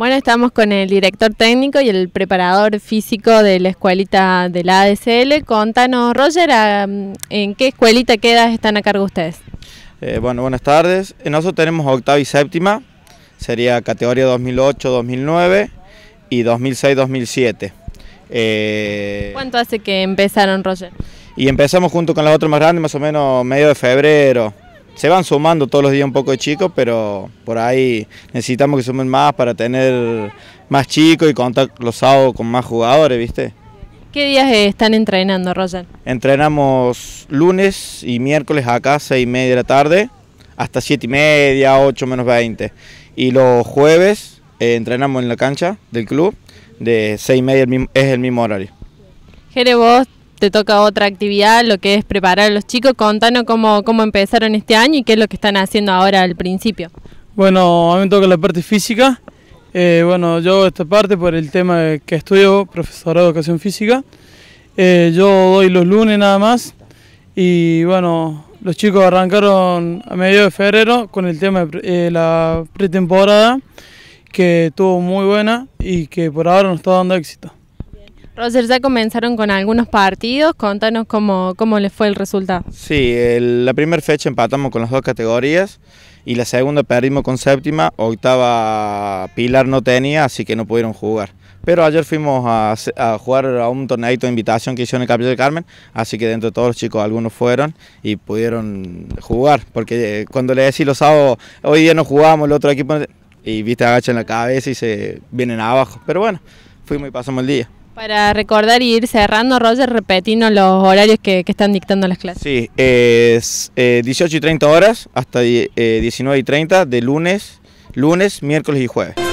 Bueno, estamos con el director técnico y el preparador físico de la escuelita del la ADCL. Contanos, Roger, mm, ¿en qué escuelita quedas están a cargo ustedes? Eh, bueno, buenas tardes. Nosotros tenemos octava y séptima, sería categoría 2008-2009 y 2006-2007. Eh, ¿Cuánto hace que empezaron, Roger? Y empezamos junto con la otra más grandes, más o menos medio de febrero se van sumando todos los días un poco de chicos, pero por ahí necesitamos que sumen más para tener más chicos y contar los sábados con más jugadores, ¿viste? ¿Qué días eh, están entrenando, Roger? Entrenamos lunes y miércoles acá, seis y media de la tarde, hasta siete y media, ocho menos veinte. Y los jueves eh, entrenamos en la cancha del club, de 6 y media es el mismo horario. Jere, vos te toca otra actividad, lo que es preparar a los chicos. Contanos cómo, cómo empezaron este año y qué es lo que están haciendo ahora al principio. Bueno, a mí me toca la parte física. Eh, bueno, yo esta parte por el tema que estudio, profesorado de educación física. Eh, yo doy los lunes nada más. Y bueno, los chicos arrancaron a medio de febrero con el tema de eh, la pretemporada, que estuvo muy buena y que por ahora nos está dando éxito. Roger, ya comenzaron con algunos partidos, contanos cómo, cómo les fue el resultado. Sí, la primera fecha empatamos con las dos categorías y la segunda perdimos con séptima, octava Pilar no tenía, así que no pudieron jugar. Pero ayer fuimos a, jugar a un torneito de invitación que hicieron en el Capilla del Carmen, así que dentro de todos los chicos algunos fueron y pudieron jugar, porque eh, cuando le decís los sábados, hoy día no jugamos, el otro equipo, y viste agachan la cabeza y se vienen abajo, pero bueno, fuimos y pasamos el día. Para recordar y ir cerrando, Roger, repetirnos los horarios que, están dictando las clases. Sí, es 18 eh, y 30 horas hasta 19 eh, y 30 de lunes, lunes, miércoles y jueves.